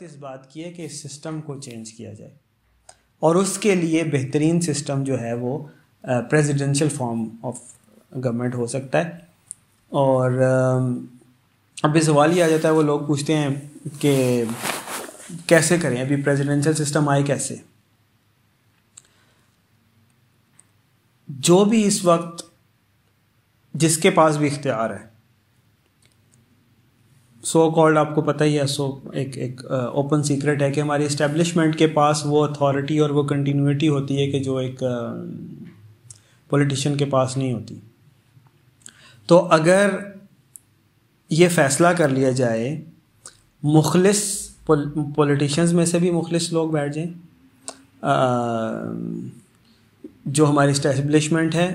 ज़रूरत इस बात की है कि इस सिस्टम को चेंज किया जाए और उसके लिए बेहतरीन सिस्टम जो है वो प्रेसिडेंशियल फॉर्म ऑफ गवर्नमेंट हो सकता है और अभी सवाल ही आ जाता है वो लोग पूछते हैं कि कैसे करें अभी प्रेसिडेंशियल सिस्टम आए कैसे जो भी इस वक्त जिसके पास भी इख्तियार है सो कॉल्ड आपको पता ही है सो so, एक एक ओपन uh, सीक्रेट है कि हमारी इस्टेब्लिशमेंट के पास वो अथॉरिटी और वो कंटिन्यूटी होती है कि जो एक पॉलिटिशियन uh, के पास नहीं होती तो अगर ये फैसला कर लिया जाए मुखलिस पॉलिटिशियंस में से भी मुखलिस लोग बैठ जाएं uh, जो हमारी इस्टेब्लिशमेंट है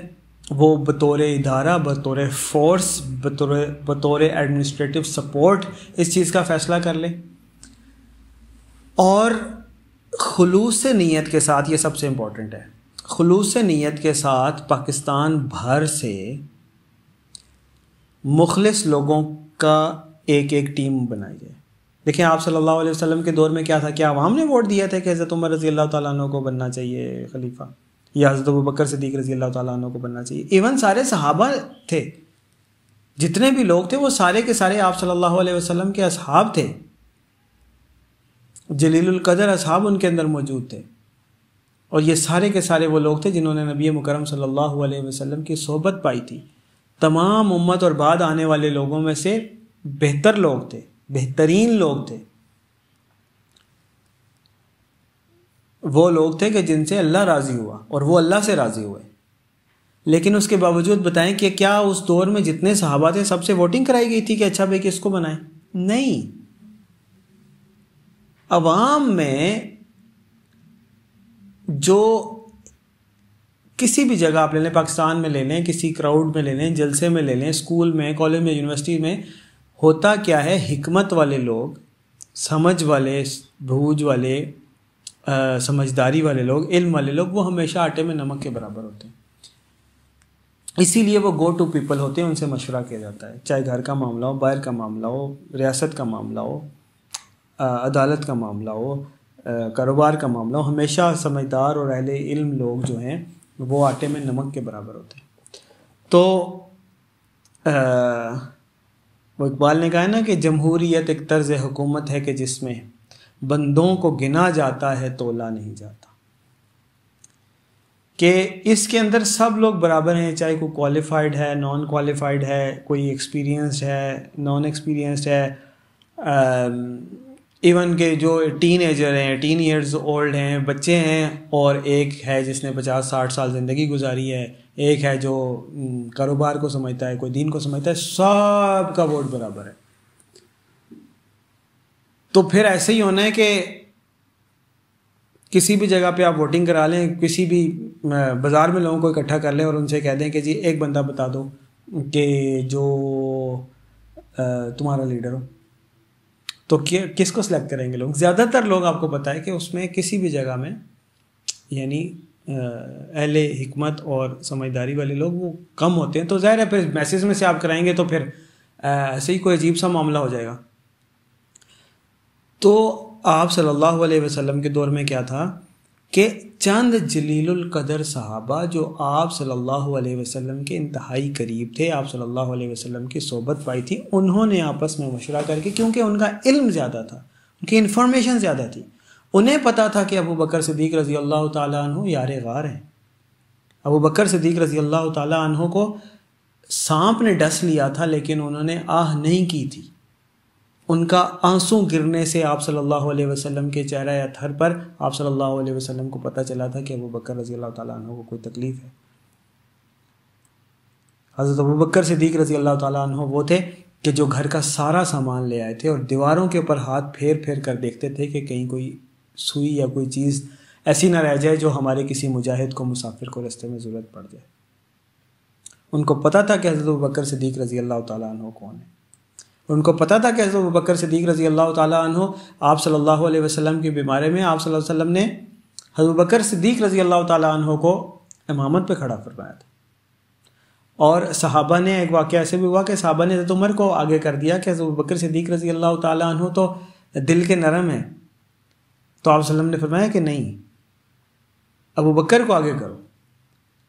वो बतौर इदारा बतौर फोर्स बतौर बतौर एडमिनिस्ट्रेटिव सपोर्ट इस चीज़ का फ़ैसला कर ले और खलूस नीयत के साथ ये सबसे इम्पोर्टेंट है खलूस नीयत के साथ पाकिस्तान भर से मुखलस लोगों का एक एक टीम बनाई जाए देखिए आप सल्लल्लाहु अलैहि वसल्लम के दौर में क्या था क्या आवाम ने वोट दिया था कि हज़रत उमर रज़ी अल्लाह ताला को बनना चाहिए खलीफा या हज़रत अबू बकर सदीक रजी अल्लाह तु को बनना चाहिए इवन सारे सहाबा थे जितने भी लोग थे वो सारे के सारे आप सल्लल्लाहु अलैहि वसल्लम के असहाब थे कदर असहाब उनके अंदर मौजूद थे और ये सारे के सारे वो लोग थे जिन्होंने नबी मुकरम सल्लल्लाहु अलैहि वसल्लम की सोहबत पाई थी तमाम उम्मत और बाद आने वाले लोगों में से बेहतर लोग थे बेहतरीन लोग थे वो लोग थे कि जिनसे अल्लाह राज़ी हुआ और वो अल्लाह से राज़ी हुए लेकिन उसके बावजूद बताएं कि क्या उस दौर में जितने सहाबा थे सबसे वोटिंग कराई गई थी कि अच्छा भाई किसको बनाए नहीं अवाम में जो किसी भी जगह आप ले लें पाकिस्तान में ले लें किसी क्राउड में ले लें जलसे में ले लें स्कूल में कॉलेज में यूनिवर्सिटी में होता क्या है हिकमत वाले लोग समझ वाले भूज वाले समझदारी वाले लोग इल्म वाले लोग वो हमेशा आटे में नमक के बराबर होते हैं इसीलिए वो गो टू पीपल होते हैं उनसे मशवरा किया जाता है चाहे घर का मामला हो बाहर का मामला हो रियासत का मामला हो अदालत का मामला हो कारोबार का मामला हो हमेशा समझदार और अहले इल्म लोग जो हैं वो आटे में नमक के बराबर होते हैं तो आ, वो इकबाल ने कहा है ना कि जमहूरीत एक तर्ज हुकूमत है कि जिसमें बंदों को गिना जाता है तोला नहीं जाता कि इसके अंदर सब लोग बराबर हैं चाहे कोई क्वालिफाइड है नॉन क्वालिफाइड है कोई एक्सपीरियंस है नॉन एक्सपीरियंस है इवन um, के जो टीन एजर हैं टीन ईयर्स ओल्ड हैं बच्चे हैं और एक है जिसने पचास साठ साल ज़िंदगी गुजारी है एक है जो कारोबार को समझता है कोई दीन को समझता है सब का वोट बराबर है तो फिर ऐसे ही होना है कि किसी भी जगह पे आप वोटिंग करा लें किसी भी बाज़ार में लोगों को इकट्ठा कर लें और उनसे कह दें कि जी एक बंदा बता दो कि जो तुम्हारा लीडर हो तो किसको सिलेक्ट करेंगे लोग ज़्यादातर लोग आपको पता है कि उसमें किसी भी जगह में यानी अहले हमत और समझदारी वाले लोग वो कम होते हैं तो ज़ाहिर है फिर मैसेज में से आप कराएंगे तो फिर ऐसे ही कोई अजीब सा मामला हो जाएगा तो आप सल्लल्लाहु अलैहि वसल्लम के दौर में क्या था कि चंद जलीलुल कदर साहबा जो आप सल्लल्लाहु अलैहि वसल्लम के इंतहाई करीब थे आप सल्लल्लाहु अलैहि वसल्लम की सोबत पाई थी उन्होंने आपस में मशरा करके क्योंकि उनका इल्म ज़्यादा था उनकी इन्फॉर्मेशन ज़्यादा थी उन्हें पता था कि अबू बकर सदीक रज़ी अल्लाह तु यार गार हैं अबू बकर सदीक रज़ी अल्लाह तु को सांप ने डस लिया था लेकिन उन्होंने आह नहीं की थी उनका आंसू गिरने से आप सल्लल्लाहु अलैहि वसल्लम के चेहरा थर पर आप सल्लल्लाहु अलैहि वसल्लम को पता चला था कि अबू बकर रज़ी अल्लाह को कोई तकलीफ़ है हज़रत अबू बकर सिद्दीक रज़ी अल्लाह तु वो थे कि जो घर का सारा सामान ले आए थे और दीवारों के ऊपर हाथ फेर फेर कर देखते थे कि कहीं कोई सुई या कोई चीज़ ऐसी ना रह जाए जो हमारे किसी मुजाहिद को मुसाफिर को रस्ते में ज़रूरत पड़ जाए उनको पता था कि हज़रत बकर सिद्दीक रज़ी अल्लाह तु कौन है उनको पता था कि हज़रत बकर सदीक रज़ी अल्लाह तु आप सल्लल्लाहु अलैहि वसल्लम के बीमारे में आप सल्लल्लाहु अलैहि वसल्लम ने हज़रत बकर सदीक रज़ी अल्लाह तु को इमामत पर खड़ा फरमाया था और सहाबा ने एक वाक़ ऐसे भी हुआ कि सहाबा ने हज़रत उमर को आगे कर दिया कि हज़रत बकर सदीक रज़ी अल्लाह तु तो दिल के नरम हैं तो आप सल्लम ने फरमाया कि नहीं अबू बकर को आगे करो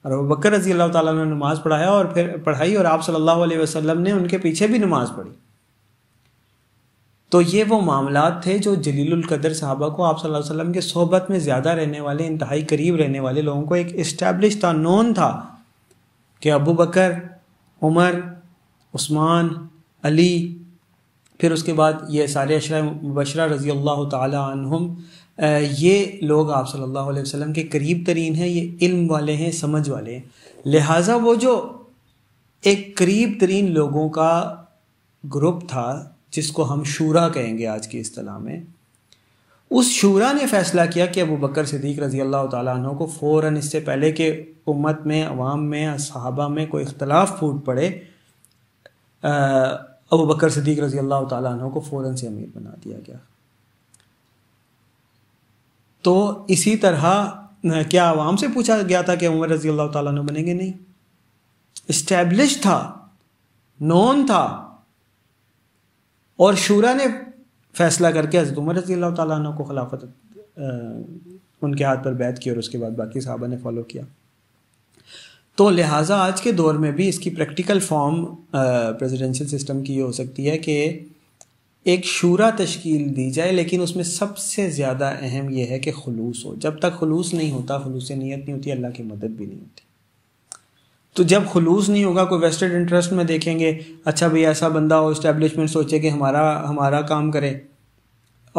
और अबू बकर रज़ी अल्लाह तमाज़ ने नमाज़ पढ़ाया और फिर पढ़ाई और आप सल्लल्लाहु अलैहि वसल्लम ने उनके पीछे भी नमाज़ पढ़ी तो ये वो मामला थे जो जलील कदर साहबा को आप सल्लल्लाहु अलैहि वसल्लम के सोहबत में ज़्यादा रहने वाले इंतहाई करीब रहने वाले लोगों को एक इस्टेब्लिश था नोन था कि अबू बकर उमर उस्मान अली फिर उसके बाद ये सारे अशरा मुबशरा रज़ी अल्लाह तुम ये लोग आप सल्लल्लाहु अलैहि वसल्लम के करीब तरीन हैं ये इल्म वाले हैं समझ वाले हैं लिहाजा वो जो एक करीब तरीन लोगों का ग्रुप था जिसको हम शूरा कहेंगे आज की असलाह में उस शूरा ने फैसला किया कि अबू बकर सिद्दीक रज़ी अल्लाह तु को फ़ौर इससे पहले कि उम्मत में अवाम में सहाबा में कोई इख्तलाफ फूट पड़े अबू बकर सिद्दीक रज़ी अल्लाह तु को फ़ौर से अमीर बना दिया गया तो इसी तरह क्या आवाम से पूछा गया था कि उमर रज़ी अल्लाह तु बनेंगे नहीं इस्टेब्लिश था नॉन था और शूरा ने फैसला करके हज़रत उमर रजी अल्लाह को खिलाफत उनके हाथ पर बैत की और उसके बाद बाकी साहबा ने फॉलो किया तो लिहाजा आज के दौर में भी इसकी प्रैक्टिकल फॉर्म प्रेसिडेंशियल सिस्टम की ये हो सकती है कि एक शूरा तश्कील दी जाए लेकिन उसमें सबसे ज़्यादा अहम यह है कि खलूस हो जब तक खलूस नहीं होता खलूस नीयत नहीं होती अल्लाह की मदद भी नहीं होती तो जब खलूस नहीं होगा कोई वेस्टेड इंटरेस्ट में देखेंगे अच्छा भाई ऐसा बंदा हो इस्टेब्लिशमेंट सोचे कि हमारा हमारा काम करे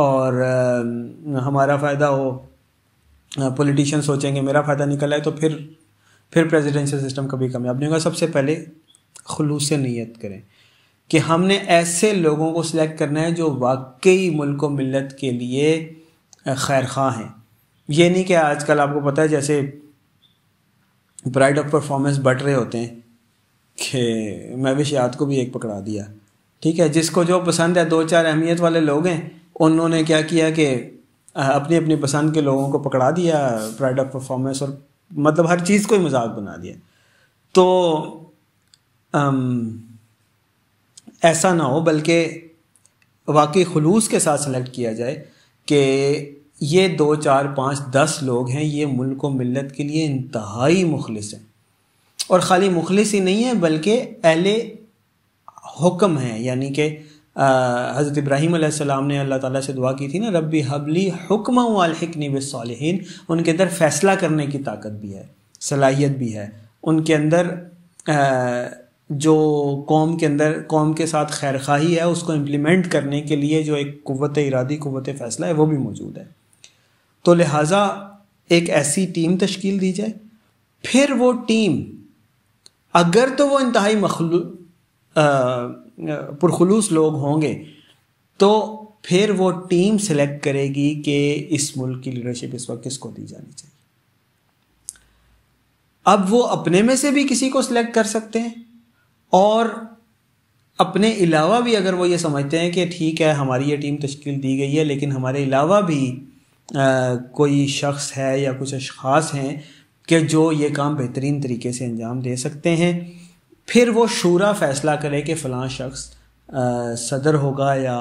और आ, हमारा फ़ायदा हो पॉलिटिशियन सोचेंगे मेरा फ़ायदा निकल आए तो फिर फिर प्रेसिडेंशियल सिस्टम कभी कामयाब नहीं होगा सबसे पहले खलूस नीयत करें कि हमने ऐसे लोगों को सिलेक्ट करना है जो वाकई मुल्क व मिलत के लिए खैर खां हैं ये नहीं कि आजकल आपको पता है जैसे ब्राइड ऑफ परफॉर्मेंस बढ़ रहे होते हैं कि मैं भी शायद को भी एक पकड़ा दिया ठीक है जिसको जो पसंद है दो चार अहमियत वाले लोग हैं उन्होंने क्या किया कि अपनी अपनी पसंद के लोगों को पकड़ा दिया प्राइड ऑफ परफॉर्मेंस और मतलब हर चीज़ को ही मजाक बना दिया तो आम, ऐसा ना हो बल्कि वाकई खलूस के साथ सेलेक्ट किया जाए कि ये दो चार पाँच दस लोग हैं ये मुल्क व मिलत के लिए इंतहाई मुखलिस हैं और ख़ाली मुखलिस ही नहीं है बल्कि अहले हुक्म हैं यानी कि हज़रत इब्राहिम सलाम ने अल्लाह ताला से दुआ की थी ना रबी हबली हुक्म वालहिकनी उनके अंदर फ़ैसला करने की ताकत भी है सलाहियत भी है उनके अंदर जो कौम के अंदर कौम के साथ खैर खाही है उसको इम्प्लीमेंट करने के लिए जो एक कुत इरादी कुत फ़ैसला है वो भी मौजूद है तो लिहाजा एक ऐसी टीम तश्कील दी जाए फिर वो टीम अगर तो वो इंतहाई मखलू पुरखलूस लोग होंगे तो फिर वो टीम सेलेक्ट करेगी कि इस मुल्क की लीडरशिप इस वक्त किसको दी जानी चाहिए अब वो अपने में से भी किसी को सिलेक्ट कर सकते हैं और अपने अलावा भी अगर वो ये समझते हैं कि ठीक है हमारी ये टीम तश्कील दी गई है लेकिन हमारे अलावा भी कोई शख्स है या कुछ अशास हैं कि जो ये काम बेहतरीन तरीके से अंजाम दे सकते हैं फिर वो शूरा फैसला करे कि फ़लाँ शख्स सदर होगा या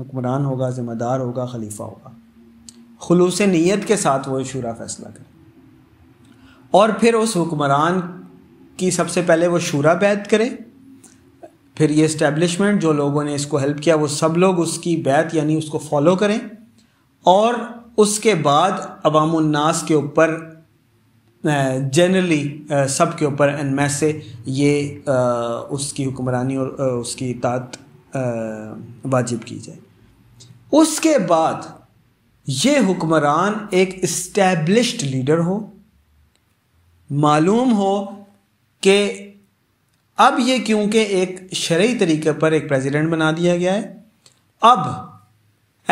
हुक्मरान होगा ज़िम्मेदार होगा खलीफा होगा खलूस नीयत के साथ वो शूरा फैसला करे और फिर उस हुक्मरान की सबसे पहले वो शूरा बैत करें फिर ये इस्टेबलिशमेंट जो लोगों ने इसको हेल्प किया वो सब लोग उसकी बैत यानी उसको फॉलो करें और उसके बाद अवामनास के ऊपर जनरली सब के ऊपर एनमै से ये उसकी हुक्मरानी और उसकी इतात वाजिब की जाए उसके बाद ये हुक्मरान एक इस्टेब्लिश्ड लीडर हो मालूम हो कि अब ये क्योंकि एक शर्य तरीके पर एक प्रेसिडेंट बना दिया गया है अब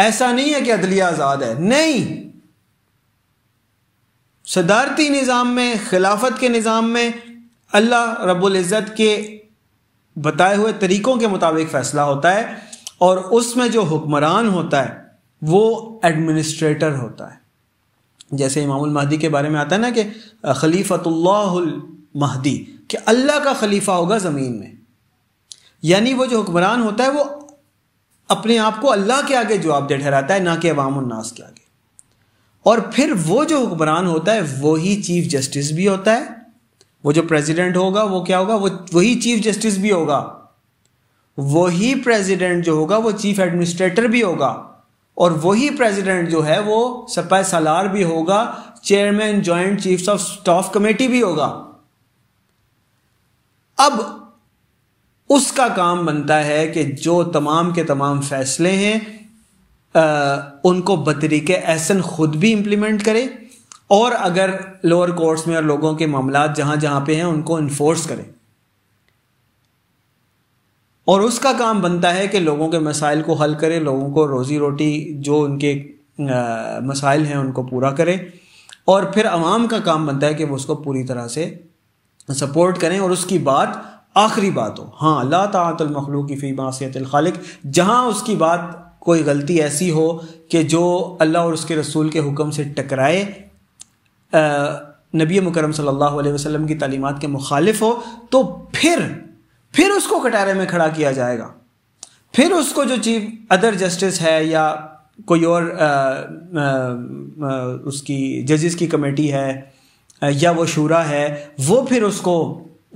ऐसा नहीं है कि अदलिया आज़ाद है नहीं सदारती निज़ाम में खिलाफत के निज़ाम में अल्लाह इज़्ज़त के बताए हुए तरीक़ों के मुताबिक फ़ैसला होता है और उसमें जो हुक्मरान होता है वो एडमिनिस्ट्रेटर होता है जैसे इमाम महदी के बारे में आता है ना कि खलीफतुल्लाहुल महदी कि अल्लाह का खलीफा होगा ज़मीन में यानी वो जो हुक्मरान होता है वो अपने आप को अल्लाह के आगे जवाब दे ठहराता है ना कि अवाम उन्नास के आगे और फिर वो जो हुक्मरान होता है वही चीफ जस्टिस भी होता है वो जो प्रेसिडेंट होगा वो क्या होगा वो वही चीफ जस्टिस भी होगा वही प्रेसिडेंट जो होगा वो चीफ एडमिनिस्ट्रेटर भी होगा और वही प्रेसिडेंट जो है वो सपा सलार भी होगा chairman joint chief of staff committee भी होगा अब उसका काम बनता है कि जो तमाम के तमाम फैसले हैं आ, उनको बतरीके एहसन खुद भी इम्प्लीमेंट करे और अगर लोअर कोर्ट्स में और लोगों के मामला जहां जहां पे हैं उनको इन्फोर्स करें और उसका काम बनता है कि लोगों के मसाइल को हल करे लोगों को रोज़ी रोटी जो उनके मसाइल हैं उनको पूरा करे और फिर आवाम का काम बनता है कि वो उसको पूरी तरह से सपोर्ट करें और उसकी बात आखिरी बात हो हाँ ला की फ़ी खालिक जहाँ उसकी बात कोई गलती ऐसी हो कि जो अल्लाह और उसके रसूल के हुक्म से टकराए नबी मुकरम सल्लल्लाहु अलैहि वसल्लम की तालीमत के मुखालिफ हो तो फिर फिर उसको कटारे में खड़ा किया जाएगा फिर उसको जो चीफ अदर जस्टिस है या कोई और आ, आ, आ, उसकी जजिस की कमेटी है या वो शूरा है वो फिर उसको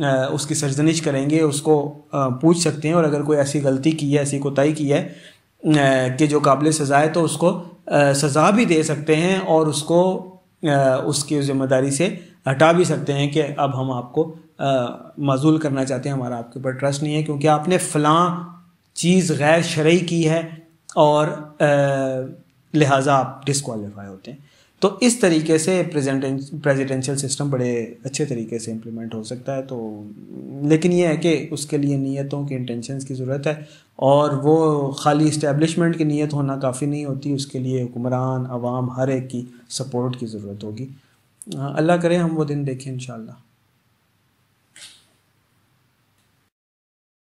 उसकी सरजनिश करेंगे उसको पूछ सकते हैं और अगर कोई ऐसी गलती की है ऐसी कोताही की है कि जो काबिल सज़ा है तो उसको सज़ा भी दे सकते हैं और उसको उसकी ज़िम्मेदारी से हटा भी सकते हैं कि अब हम आपको मजूल करना चाहते हैं हमारा आपके ऊपर ट्रस्ट नहीं है क्योंकि आपने फ़लाँ चीज़ गैर शर्य की है और लिहाजा आप डिसकॉलीफाई होते हैं तो इस तरीके से प्रेजिडेंशियल सिस्टम बड़े अच्छे तरीके से इम्प्लीमेंट हो सकता है तो लेकिन ये है कि उसके लिए नीयतों की इंटेंशंस की ज़रूरत है और वो खाली इस्टेब्लिशमेंट की नीयत होना काफ़ी नहीं होती उसके लिए हुक्मरान आवाम हर एक की सपोर्ट की ज़रूरत होगी अल्लाह करे हम वो दिन देखें इन शाला